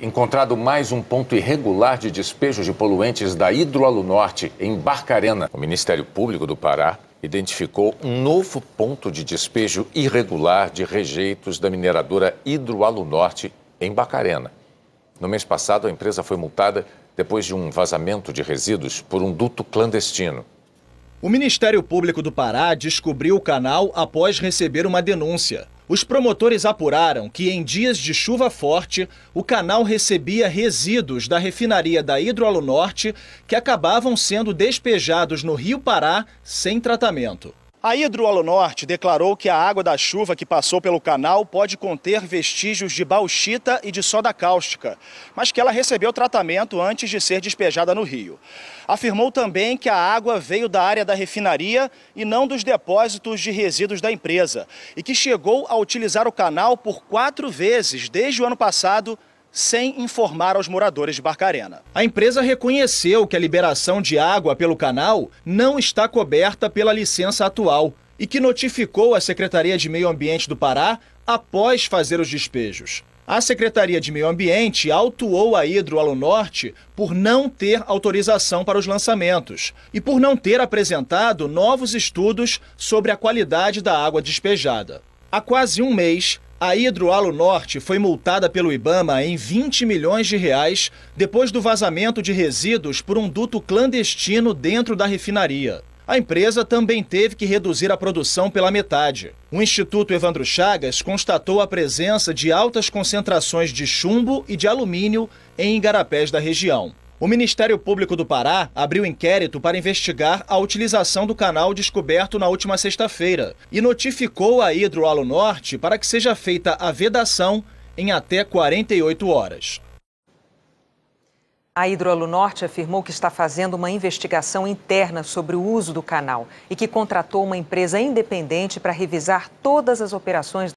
Encontrado mais um ponto irregular de despejo de poluentes da Hidroalu Norte, em Barcarena. O Ministério Público do Pará identificou um novo ponto de despejo irregular de rejeitos da mineradora Hidroalu Norte, em Barcarena. No mês passado, a empresa foi multada depois de um vazamento de resíduos por um duto clandestino. O Ministério Público do Pará descobriu o canal após receber uma denúncia. Os promotores apuraram que, em dias de chuva forte, o canal recebia resíduos da refinaria da Hidrolo Norte que acabavam sendo despejados no Rio Pará sem tratamento. A Hidroalo Norte declarou que a água da chuva que passou pelo canal pode conter vestígios de bauxita e de soda cáustica, mas que ela recebeu tratamento antes de ser despejada no rio. Afirmou também que a água veio da área da refinaria e não dos depósitos de resíduos da empresa, e que chegou a utilizar o canal por quatro vezes desde o ano passado sem informar aos moradores de Barcarena. A empresa reconheceu que a liberação de água pelo canal não está coberta pela licença atual e que notificou a Secretaria de Meio Ambiente do Pará após fazer os despejos. A Secretaria de Meio Ambiente autuou a Hidro Alo Norte por não ter autorização para os lançamentos e por não ter apresentado novos estudos sobre a qualidade da água despejada. Há quase um mês, a Hidroalo Norte foi multada pelo Ibama em 20 milhões de reais depois do vazamento de resíduos por um duto clandestino dentro da refinaria. A empresa também teve que reduzir a produção pela metade. O Instituto Evandro Chagas constatou a presença de altas concentrações de chumbo e de alumínio em igarapés da região. O Ministério Público do Pará abriu inquérito para investigar a utilização do canal descoberto na última sexta-feira e notificou a Hidroalo Norte para que seja feita a vedação em até 48 horas. A Hidroalo Norte afirmou que está fazendo uma investigação interna sobre o uso do canal e que contratou uma empresa independente para revisar todas as operações